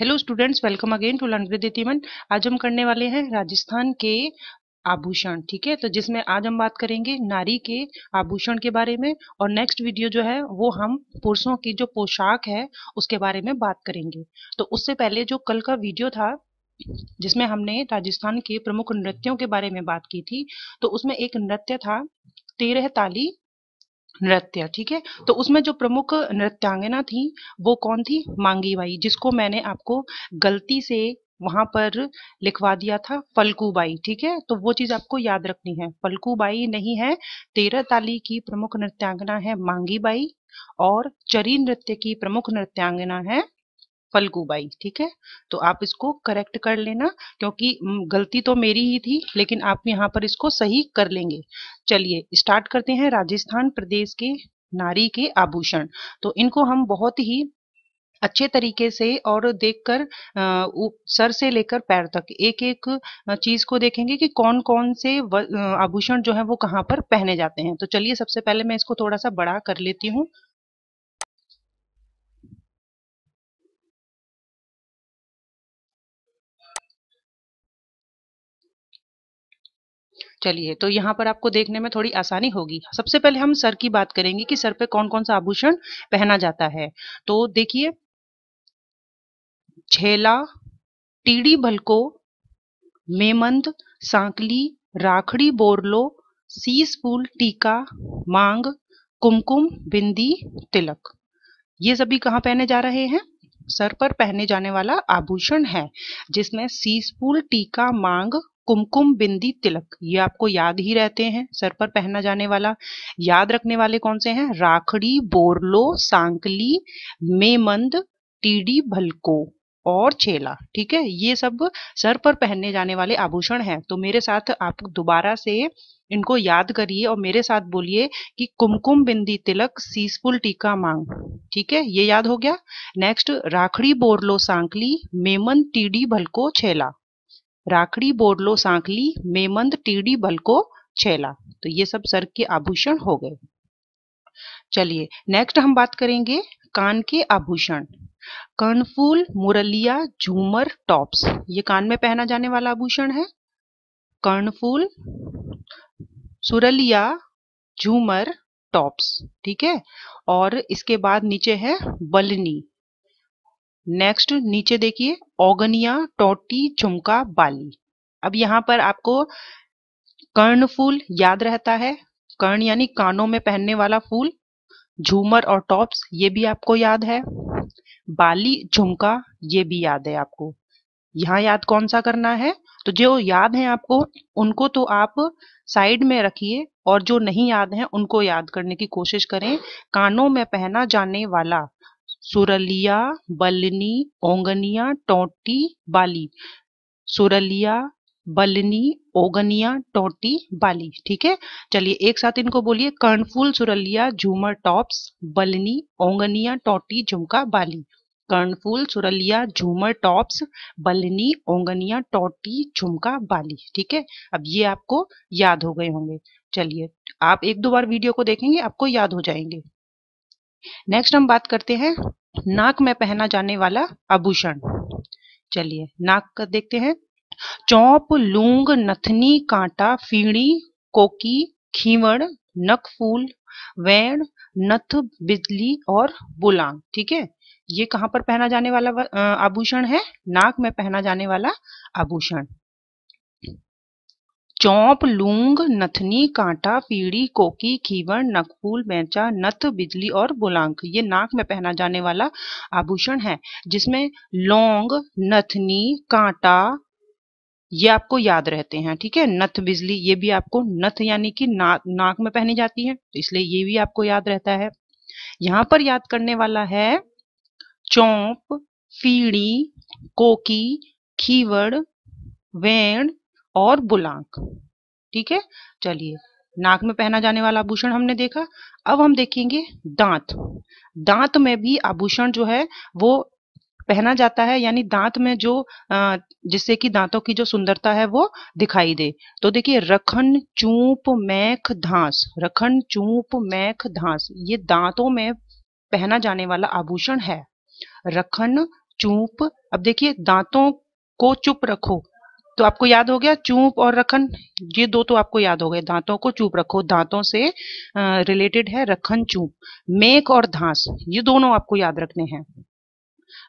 hello students welcome again to learn आज हम करने वाले हैं राजस्थान के आभूषण ठीक है तो जिसमें आज हम बात करेंगे नारी के आभूषण के बारे में और नेक्स्ट वीडियो जो है वो हम पुरुषों की जो पोशाक है उसके बारे में बात करेंगे तो उससे पहले जो कल का वीडियो था जिसमें हमने राजस्थान के प्रमुख नृत्यों के बारे में बात की थी तो उसमें एक नृत्य था तेरह ताली नृत्य ठीक है तो उसमें जो प्रमुख नृत्यांगना थी वो कौन थी मांगी बाई जिसको मैंने आपको गलती से वहां पर लिखवा दिया था फलकूबाई ठीक है तो वो चीज आपको याद रखनी है फलकूबाई नहीं है तेरह ताली की प्रमुख नृत्यांगना है मांगी बाई और चरी नृत्य की प्रमुख नृत्यांगना है फलगूबाई ठीक है तो आप इसको करेक्ट कर लेना क्योंकि गलती तो मेरी ही थी लेकिन आप यहाँ पर इसको सही कर लेंगे चलिए स्टार्ट करते हैं राजस्थान प्रदेश के नारी के आभूषण तो इनको हम बहुत ही अच्छे तरीके से और देखकर सर से लेकर पैर तक एक एक चीज को देखेंगे कि कौन कौन से आभूषण जो है वो कहाँ पर पहने जाते हैं तो चलिए सबसे पहले मैं इसको थोड़ा सा बड़ा कर लेती हूँ चलिए तो यहाँ पर आपको देखने में थोड़ी आसानी होगी सबसे पहले हम सर की बात करेंगे कि सर पे कौन कौन सा आभूषण पहना जाता है तो देखिए झेला टीडी भलको मेमंद सांकली राखड़ी बोरलो सीस फूल टीका मांग कुमकुम बिंदी तिलक ये सभी कहाँ पहने जा रहे हैं सर पर पहने जाने वाला आभूषण है जिसमें सीस फूल टीका मांग कुमकुम बिंदी तिलक ये आपको याद ही रहते हैं सर पर पहना जाने वाला याद रखने वाले कौन से हैं राखड़ी बोरलो सांकली मेमंद टीडी भलको और छेला ठीक है ये सब सर पर पहनने जाने वाले आभूषण हैं तो मेरे साथ आप दोबारा से इनको याद करिए और मेरे साथ बोलिए कि कुमकुम बिंदी तिलक सीसफुल टीका मांग ठीक है ये याद हो गया नेक्स्ट राखड़ी बोरलो सांकली मेमन टीडी भलको छेला राखड़ी बोडलो सांखली मेमंद टीडी बल को छेला तो ये सब सर के आभूषण हो गए चलिए नेक्स्ट हम बात करेंगे कान के आभूषण कर्णफूल मुरलिया झूमर टॉप्स ये कान में पहना जाने वाला आभूषण है कर्णफूल सुरलिया झूमर टॉप्स ठीक है और इसके बाद नीचे है बलनी नेक्स्ट नीचे देखिए ओगनिया टोटी झुमका बाली अब यहाँ पर आपको कर्ण फूल याद रहता है कर्ण यानी कानों में पहनने वाला फूल झूमर और टॉप्स ये भी आपको याद है बाली झुमका ये भी याद है आपको यहाँ याद कौन सा करना है तो जो याद है आपको उनको तो आप साइड में रखिए और जो नहीं याद है उनको याद करने की कोशिश करें कानों में पहना जाने वाला सुरलिया बलनी ओंगनिया टोटी बाली सुरलिया बलनी ओगनिया टोटी बाली ठीक है चलिए एक साथ इनको बोलिए कर्णफूल सुरलिया झूमर टॉप्स बलनी ओंगनिया टोटी झुमका बाली कर्णफूल सुरलिया झूमर टॉप्स बलनी ओंगनिया टोटी झुमका बाली ठीक है अब ये आपको याद हो गए होंगे चलिए आप एक दो बार वीडियो को देखेंगे आपको याद हो जाएंगे नेक्स्ट हम बात करते हैं नाक में पहना जाने वाला आभूषण चलिए नाक का देखते हैं चौप लूंग नथनी कांटा फीणी कोकी खीवड़ नकफूल वैण नथ बिजली और बुलांग ठीक है ये कहाँ पर पहना जाने वाला आभूषण है नाक में पहना जाने वाला आभूषण चौंप लूंग नथनी कांटा पीड़ी कोकी खीवन नकफूल बैचा नथ बिजली और बुलांक ये नाक में पहना जाने वाला आभूषण है जिसमें लौंग नथनी कांटा ये आपको याद रहते हैं ठीक है नथ बिजली ये भी आपको नथ यानी कि ना, नाक में पहनी जाती है तो इसलिए ये भी आपको याद रहता है यहां पर याद करने वाला है चौंप फीड़ी कोकी खीवड़ वेण और बुलांक ठीक है चलिए नाक में पहना जाने वाला आभूषण हमने देखा अब हम देखेंगे दांत दांत में भी आभूषण जो है वो पहना जाता है यानी दांत में जो जिससे कि दांतों की जो सुंदरता है वो दिखाई दे तो देखिए रखन चूप मैख धांस रखन चूप मैख धांस ये दांतों में पहना जाने वाला आभूषण है रखन चूप अब देखिए दांतों को चुप रखो तो आपको याद हो गया चूप और रखन ये दो तो आपको याद हो गए दांतों को चूप रखो दांतों से रिलेटेड है रखन चूप मेक और धांस ये दोनों आपको याद रखने हैं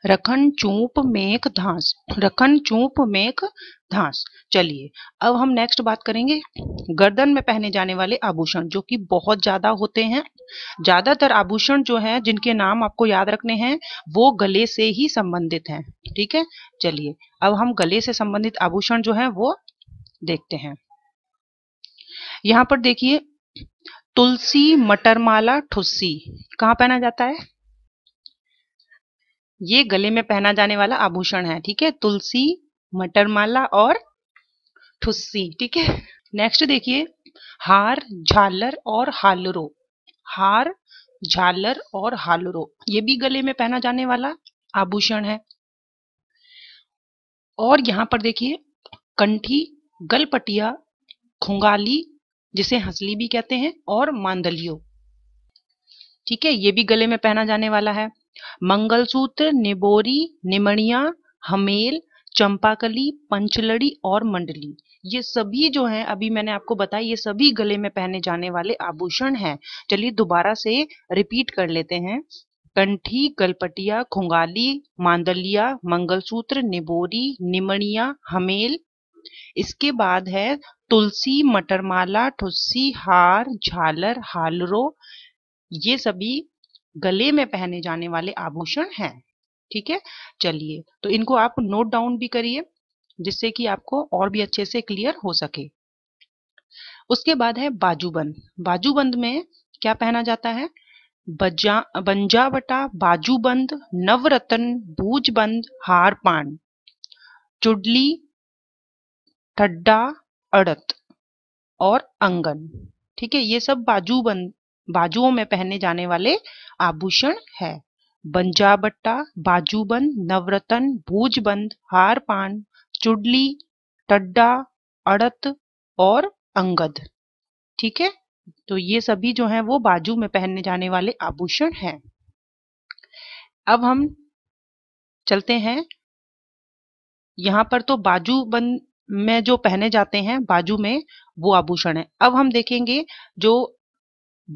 रखन चूप मेक धांस रखन चूप मेक धांस चलिए अब हम नेक्स्ट बात करेंगे गर्दन में पहने जाने वाले आभूषण जो कि बहुत ज्यादा होते हैं ज्यादातर आभूषण जो हैं जिनके नाम आपको याद रखने हैं वो गले से ही संबंधित हैं ठीक है चलिए अब हम गले से संबंधित आभूषण जो है वो देखते हैं यहाँ पर देखिए तुलसी मटरमाला ठुस्सी कहाँ पहना जाता है ये गले में पहना जाने वाला आभूषण है ठीक है तुलसी मटरमाला और ठुस्सी ठीक है नेक्स्ट देखिए हार झालर और हालरो हार झालर और हालरो ये भी गले में पहना जाने वाला आभूषण है और यहां पर देखिए कंठी गलपटिया खुंगाली जिसे हंसली भी कहते हैं और मांदलियो ठीक है ये भी गले में पहना जाने वाला है मंगलसूत्र निबोरी निमणिया हमेल चंपाकली पंचलड़ी और मंडली ये सभी जो हैं अभी मैंने आपको बताया ये सभी गले में पहने जाने वाले आभूषण हैं चलिए दोबारा से रिपीट कर लेते हैं कंठी गलपटिया खुंगाली मांदलिया मंगलसूत्र निबोरी निमणिया हमेल इसके बाद है तुलसी मटरमाला ठुस्सी हार झालर हालरो ये सभी गले में पहने जाने वाले आभूषण हैं ठीक है चलिए तो इनको आप नोट डाउन भी करिए जिससे कि आपको और भी अच्छे से क्लियर हो सके उसके बाद है बाजूबंद बाजूबंद में क्या पहना जाता है बंजावटा बाजूबंद नवरत्न भूजबंद हार पान चुडली ठड्डा अड़त और अंगन ठीक है ये सब बाजूबंद बाजुओं में पहने जाने वाले आभूषण है बंजाबट्टा बाजूबंद नवरतन भूजबंद हार पान चुडली टड्डा अड़त और अंगद ठीक है तो ये सभी जो है वो बाजू में पहनने जाने वाले आभूषण हैं अब हम चलते हैं यहाँ पर तो बाजू बंद में जो पहने जाते हैं बाजू में वो आभूषण है अब हम देखेंगे जो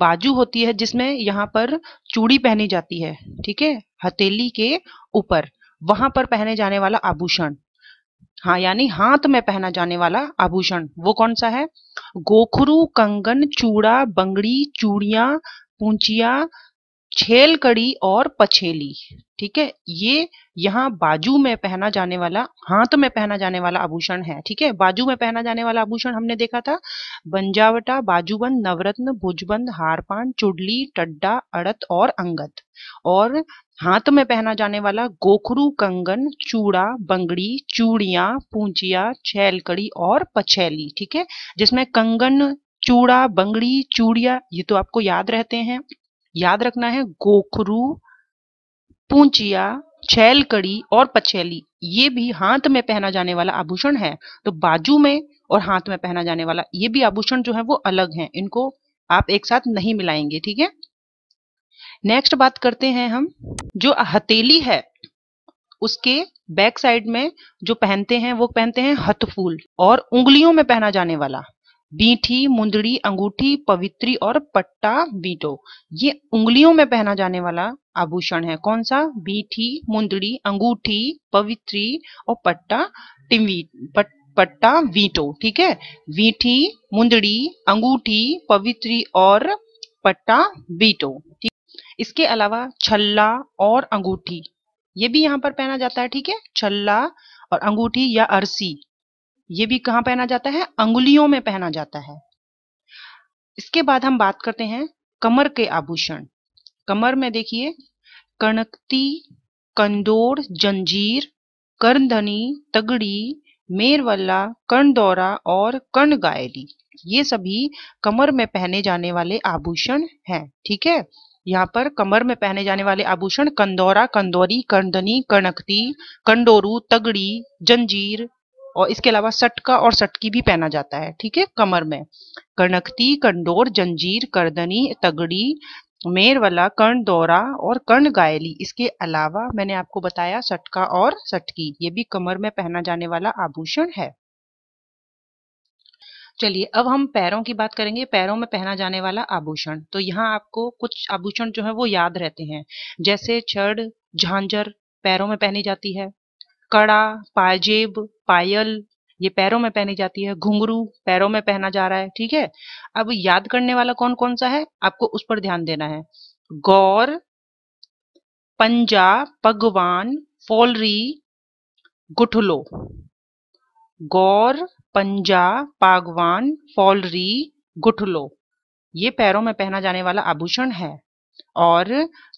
बाजू होती है जिसमें यहाँ पर चूड़ी पहनी जाती है ठीक है हथेली के ऊपर वहां पर पहने जाने वाला आभूषण हाँ यानी हाथ में पहना जाने वाला आभूषण वो कौन सा है गोखरू कंगन चूड़ा बंगड़ी चूड़िया पूंचिया छेल कड़ी और पछेली ठीक है ये यहाँ बाजू में पहना जाने वाला हाथ में पहना जाने वाला आभूषण है ठीक है बाजू में पहना जाने वाला आभूषण हमने देखा था बंजावटा बाजूबंद नवरत्न भुजबंद हारपान चुडली टड्डा अड़त और अंगत और हाथ में पहना जाने वाला गोखरू कंगन चूड़ा बंगड़ी चूड़िया पूंचिया छैलकड़ी और पछेली ठीक है जिसमें कंगन चूड़ा बंगड़ी चूड़िया ये तो आपको याद रहते हैं याद रखना है गोखरू पूंचिया छैल कड़ी और पछेली ये भी हाथ में पहना जाने वाला आभूषण है तो बाजू में और हाथ में पहना जाने वाला ये भी आभूषण जो है वो अलग हैं इनको आप एक साथ नहीं मिलाएंगे ठीक है नेक्स्ट बात करते हैं हम जो हथेली है उसके बैक साइड में जो पहनते हैं वो पहनते हैं हथफूल और उंगलियों में पहना जाने वाला बीठी मुंदड़ी अंगूठी पवित्री और पट्टा बीटो ये उंगलियों में पहना जाने वाला आभूषण है कौन सा बीठी मुंदड़ी अंगूठी पवित्री और पट्टा टिमवी पट, पट्टा वीटो ठीक है वीठी मुंदड़ी अंगूठी पवित्री और पट्टा बीटो ठीक इसके अलावा छल्ला और अंगूठी ये भी यहाँ पर पहना जाता है ठीक है छल्ला और अंगूठी या अरसी ये भी कहाँ पहना जाता है अंगुलियों में पहना जाता है इसके बाद हम बात करते हैं कमर के आभूषण कमर में देखिए कणकती कंदोर जंजीर कर्णधनी तगड़ी मेरवल्ला कर्णदौरा और कर्ण गायली ये सभी कमर में पहने जाने वाले आभूषण हैं ठीक है यहाँ पर कमर में पहने जाने वाले आभूषण कंदौरा कंदौरी कर्णधनी कर्णकती कंडोरू तगड़ी जंजीर और इसके अलावा सटका और सटकी भी पहना जाता है ठीक है कमर में कर्णकती कंडोर जंजीर करदनी तगड़ी मेरवला कर्ण दौरा और कर्ण गायली इसके अलावा मैंने आपको बताया सटका और सटकी ये भी कमर में पहना जाने वाला आभूषण है चलिए अब हम पैरों की बात करेंगे पैरों में पहना जाने वाला आभूषण तो यहाँ आपको कुछ आभूषण जो है वो याद रहते हैं जैसे छड़ झांझर पैरों में पहनी जाती है कड़ा पाजेब पायल ये पैरों में पहनी जाती है घुंघरू पैरों में पहना जा रहा है ठीक है अब याद करने वाला कौन कौन सा है आपको उस पर ध्यान देना है गौर पंजा पगवान फोलरी गुठलो गौर पंजा पागवान फोलरी गुठलो ये पैरों में पहना जाने वाला आभूषण है और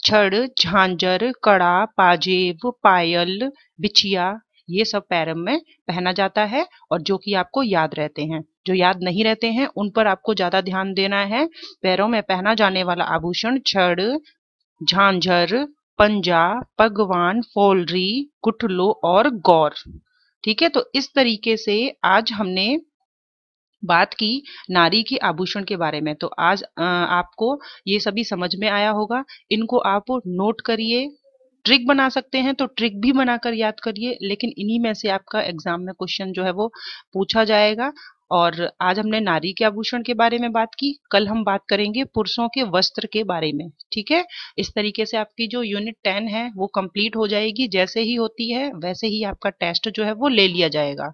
छड़ झांझर कड़ा पाजेब पायल बिछिया ये सब पैरम में पहना जाता है और जो कि आपको याद रहते हैं जो याद नहीं रहते हैं उन पर आपको ज्यादा ध्यान देना है पैरों में पहना जाने वाला आभूषण छड़ झांझर पंजा पगवान फोलरी कुटलो और गौर ठीक है तो इस तरीके से आज हमने बात की नारी के आभूषण के बारे में तो आज आपको ये सभी समझ में आया होगा इनको आप नोट करिए ट्रिक बना सकते हैं तो ट्रिक भी बनाकर याद करिए लेकिन इन्हीं में से आपका एग्जाम में क्वेश्चन जो है वो पूछा जाएगा और आज हमने नारी के आभूषण के बारे में बात की कल हम बात करेंगे पुरुषों के वस्त्र के बारे में ठीक है इस तरीके से आपकी जो यूनिट टेन है वो कंप्लीट हो जाएगी जैसे ही होती है वैसे ही आपका टेस्ट जो है वो ले लिया जाएगा